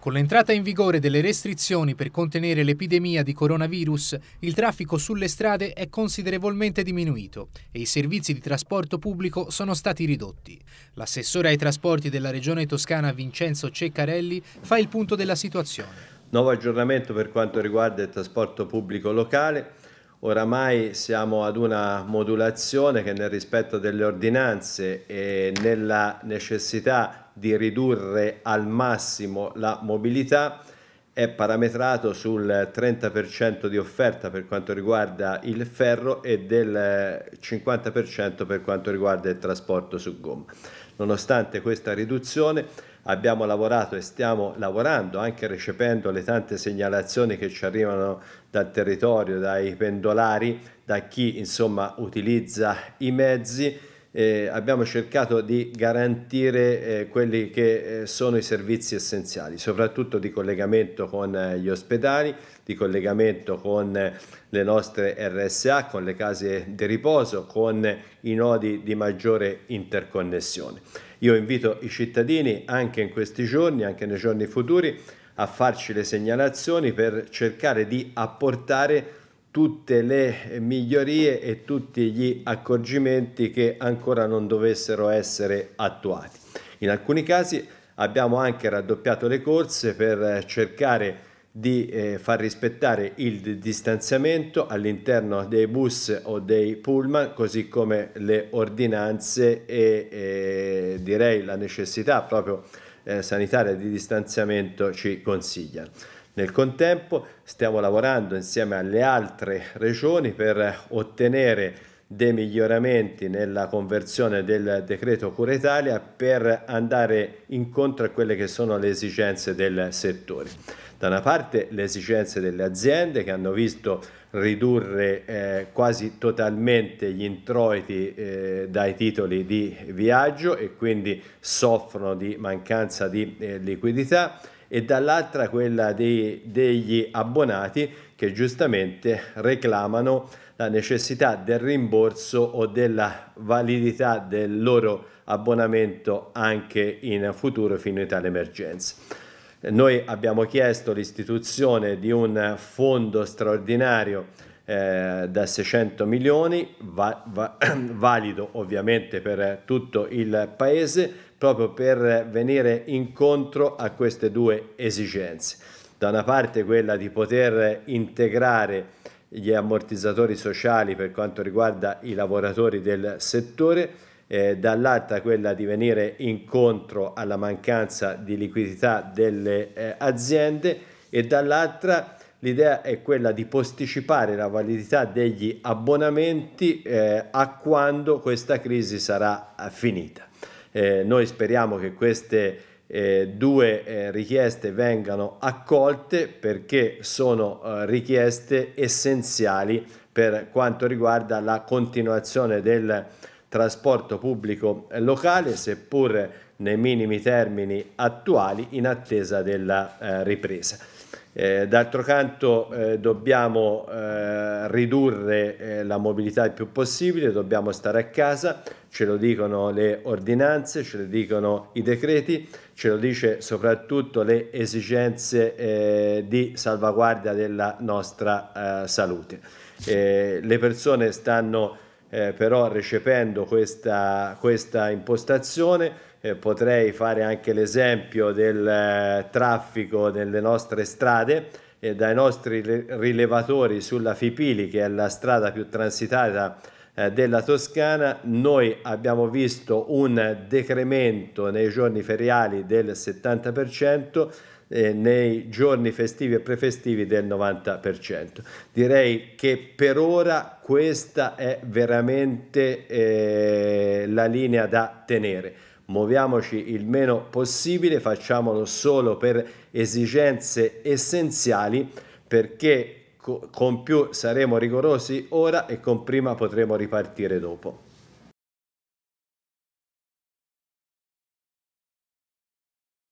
Con l'entrata in vigore delle restrizioni per contenere l'epidemia di coronavirus, il traffico sulle strade è considerevolmente diminuito e i servizi di trasporto pubblico sono stati ridotti. L'assessore ai trasporti della Regione Toscana Vincenzo Ceccarelli fa il punto della situazione. Nuovo aggiornamento per quanto riguarda il trasporto pubblico locale. Oramai siamo ad una modulazione che nel rispetto delle ordinanze e nella necessità di ridurre al massimo la mobilità è parametrato sul 30% di offerta per quanto riguarda il ferro e del 50% per quanto riguarda il trasporto su gomma. Nonostante questa riduzione abbiamo lavorato e stiamo lavorando anche recependo le tante segnalazioni che ci arrivano dal territorio, dai pendolari, da chi insomma utilizza i mezzi eh, abbiamo cercato di garantire eh, quelli che eh, sono i servizi essenziali, soprattutto di collegamento con eh, gli ospedali, di collegamento con eh, le nostre RSA, con le case di riposo, con eh, i nodi di maggiore interconnessione. Io invito i cittadini anche in questi giorni, anche nei giorni futuri, a farci le segnalazioni per cercare di apportare tutte le migliorie e tutti gli accorgimenti che ancora non dovessero essere attuati. In alcuni casi abbiamo anche raddoppiato le corse per cercare di eh, far rispettare il distanziamento all'interno dei bus o dei pullman, così come le ordinanze e, e direi la necessità proprio eh, sanitaria di distanziamento ci consigliano. Nel contempo stiamo lavorando insieme alle altre regioni per ottenere dei miglioramenti nella conversione del decreto Cura Italia per andare incontro a quelle che sono le esigenze del settore. Da una parte le esigenze delle aziende che hanno visto ridurre eh, quasi totalmente gli introiti eh, dai titoli di viaggio e quindi soffrono di mancanza di eh, liquidità e dall'altra quella dei, degli abbonati che giustamente reclamano la necessità del rimborso o della validità del loro abbonamento anche in futuro fino a tale emergenza. Noi abbiamo chiesto l'istituzione di un fondo straordinario eh, da 600 milioni, va, va, valido ovviamente per tutto il paese, proprio per venire incontro a queste due esigenze. Da una parte quella di poter integrare gli ammortizzatori sociali per quanto riguarda i lavoratori del settore, eh, dall'altra quella di venire incontro alla mancanza di liquidità delle eh, aziende e dall'altra L'idea è quella di posticipare la validità degli abbonamenti eh, a quando questa crisi sarà eh, finita. Eh, noi speriamo che queste eh, due eh, richieste vengano accolte perché sono eh, richieste essenziali per quanto riguarda la continuazione del trasporto pubblico locale, seppur nei minimi termini attuali, in attesa della eh, ripresa. Eh, D'altro canto eh, dobbiamo eh, ridurre eh, la mobilità il più possibile, dobbiamo stare a casa, ce lo dicono le ordinanze, ce lo dicono i decreti, ce lo dice soprattutto le esigenze eh, di salvaguardia della nostra salute. le persone stanno eh, però recependo questa, questa impostazione eh, potrei fare anche l'esempio del eh, traffico nelle nostre strade eh, dai nostri rilevatori sulla Fipili che è la strada più transitata eh, della Toscana noi abbiamo visto un decremento nei giorni feriali del 70% eh, nei giorni festivi e prefestivi del 90%. Direi che per ora questa è veramente eh, la linea da tenere. Muoviamoci il meno possibile, facciamolo solo per esigenze essenziali perché con più saremo rigorosi ora e con prima potremo ripartire dopo.